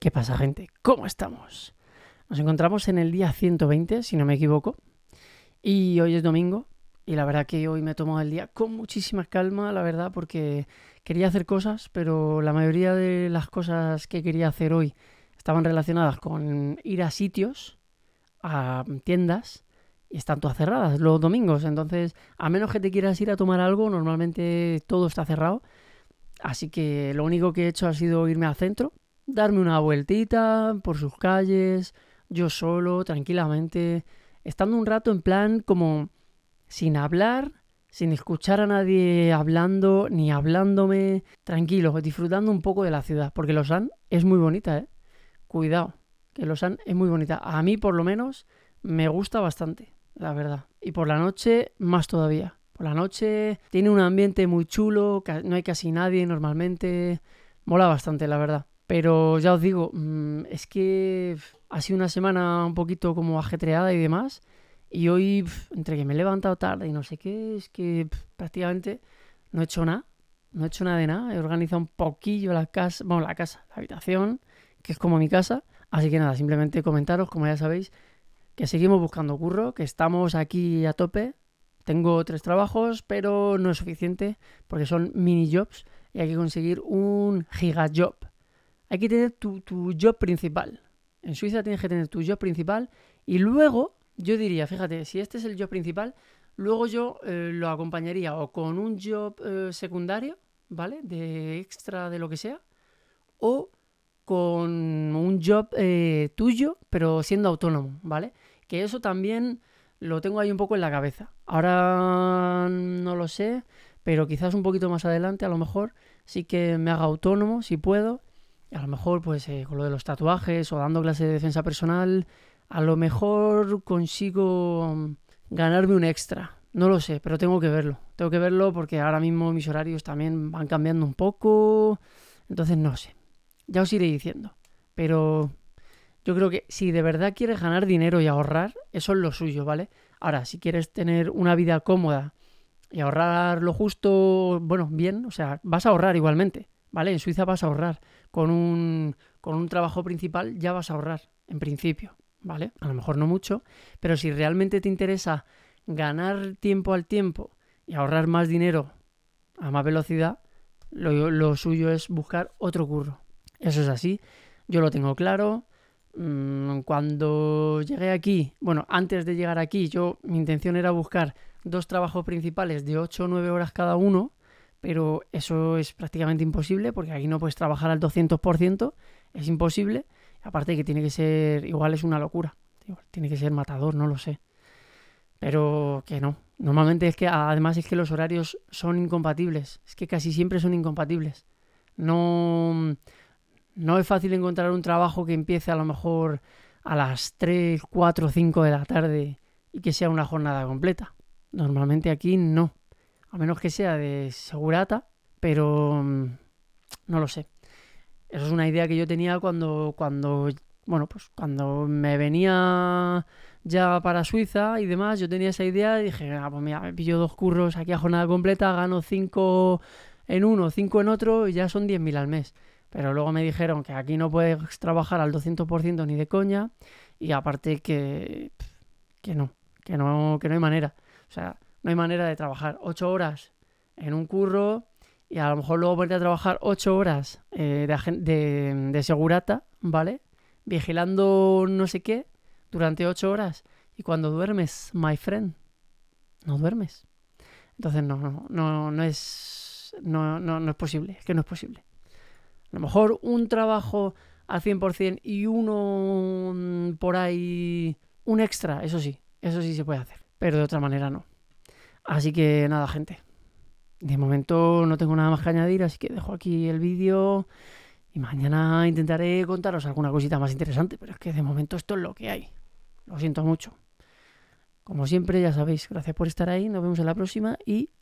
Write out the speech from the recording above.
¿Qué pasa, gente? ¿Cómo estamos? Nos encontramos en el día 120, si no me equivoco, y hoy es domingo, y la verdad que hoy me he tomado el día con muchísima calma, la verdad, porque quería hacer cosas, pero la mayoría de las cosas que quería hacer hoy estaban relacionadas con ir a sitios, a tiendas, y están todas cerradas los domingos, entonces, a menos que te quieras ir a tomar algo, normalmente todo está cerrado, así que lo único que he hecho ha sido irme al centro, darme una vueltita por sus calles, yo solo, tranquilamente, estando un rato en plan como sin hablar, sin escuchar a nadie hablando ni hablándome, tranquilo, disfrutando un poco de la ciudad, porque Lausanne es muy bonita, ¿eh? Cuidado, que Lausanne es muy bonita. A mí por lo menos me gusta bastante, la verdad. Y por la noche más todavía. Por la noche tiene un ambiente muy chulo, no hay casi nadie normalmente. Mola bastante, la verdad. Pero ya os digo, mm, es que ha sido una semana un poquito como ajetreada y demás. Y hoy, entre que me he levantado tarde y no sé qué, es que prácticamente no he hecho nada. No he hecho nada de nada. He organizado un poquillo la casa, bueno, la casa, la habitación, que es como mi casa. Así que nada, simplemente comentaros, como ya sabéis, que seguimos buscando curro, que estamos aquí a tope. Tengo tres trabajos, pero no es suficiente porque son mini jobs y hay que conseguir un gigajob hay que tener tu, job principal. En Suiza tienes que tener tu job principal y luego, yo diría, fíjate, si este es el job principal, luego yo eh, lo acompañaría o con un job eh, secundario, ¿vale? De extra de lo que sea, o con un job eh, tuyo, pero siendo autónomo, ¿vale? Que eso también lo tengo ahí un poco en la cabeza. Ahora no lo sé, pero quizás un poquito más adelante, a lo mejor, sí que me haga autónomo, si puedo, a lo mejor pues eh, con lo de los tatuajes o dando clases de defensa personal, a lo mejor consigo ganarme un extra. No lo sé, pero tengo que verlo. Tengo que verlo porque ahora mismo mis horarios también van cambiando un poco. Entonces no sé. Ya os iré diciendo. Pero yo creo que si de verdad quieres ganar dinero y ahorrar, eso es lo suyo, ¿vale? Ahora, si quieres tener una vida cómoda y ahorrar lo justo, bueno, bien, o sea, vas a ahorrar igualmente. ¿vale? En Suiza vas a ahorrar. Con un, trabajo principal ya vas a ahorrar, en principio, ¿vale? A lo mejor no mucho, pero si realmente te interesa ganar tiempo al tiempo y ahorrar más dinero a más velocidad, lo, lo suyo es buscar otro curro. Eso es así, yo lo tengo claro. Mm, cuando llegué aquí, bueno, antes de llegar aquí, yo mi intención era buscar dos trabajos principales de 8 o 9 horas cada uno, pero eso es prácticamente imposible porque aquí no puedes trabajar al 200%, es imposible. Aparte que tiene que ser, igual es una locura, tiene que ser matador, no lo sé. Pero que no. Normalmente es que además es que los horarios son incompatibles, es que casi siempre son incompatibles. No, no es fácil encontrar un trabajo que empiece a lo mejor a las 3, 4, 5 de la tarde y que sea una jornada completa. Normalmente aquí no a menos que sea de segurata, pero mm, no lo sé. Esa es una idea que yo tenía cuando, cuando, bueno, pues cuando me venía ya para Suiza y demás, yo tenía esa idea y dije, ah, pues mira, me pillo dos curros aquí a jornada completa, gano cinco en uno, cinco en otro y ya son 10.000 al mes. Pero luego me dijeron que aquí no puedes trabajar al 200% ni de coña y aparte que, que no, que no, que no hay manera. O sea, no hay manera de trabajar ocho horas en un curro y a lo mejor luego ponerte a trabajar ocho horas eh, de, segurata, ¿vale? Vigilando no sé qué durante ocho horas. Y cuando duermes, my friend, no duermes. Entonces no, no, no, no es. No, no, no es posible, es que no es posible. A lo mejor un trabajo al 100% y uno mm, por ahí, un extra, eso sí, eso sí se puede hacer, pero de otra manera no. Así que nada, gente. De momento no tengo nada más que añadir, así que dejo aquí el vídeo y mañana intentaré contaros alguna cosita más interesante, pero es que de momento esto es lo que hay. Lo siento mucho. Como siempre, ya sabéis, gracias por estar ahí, nos vemos en la próxima y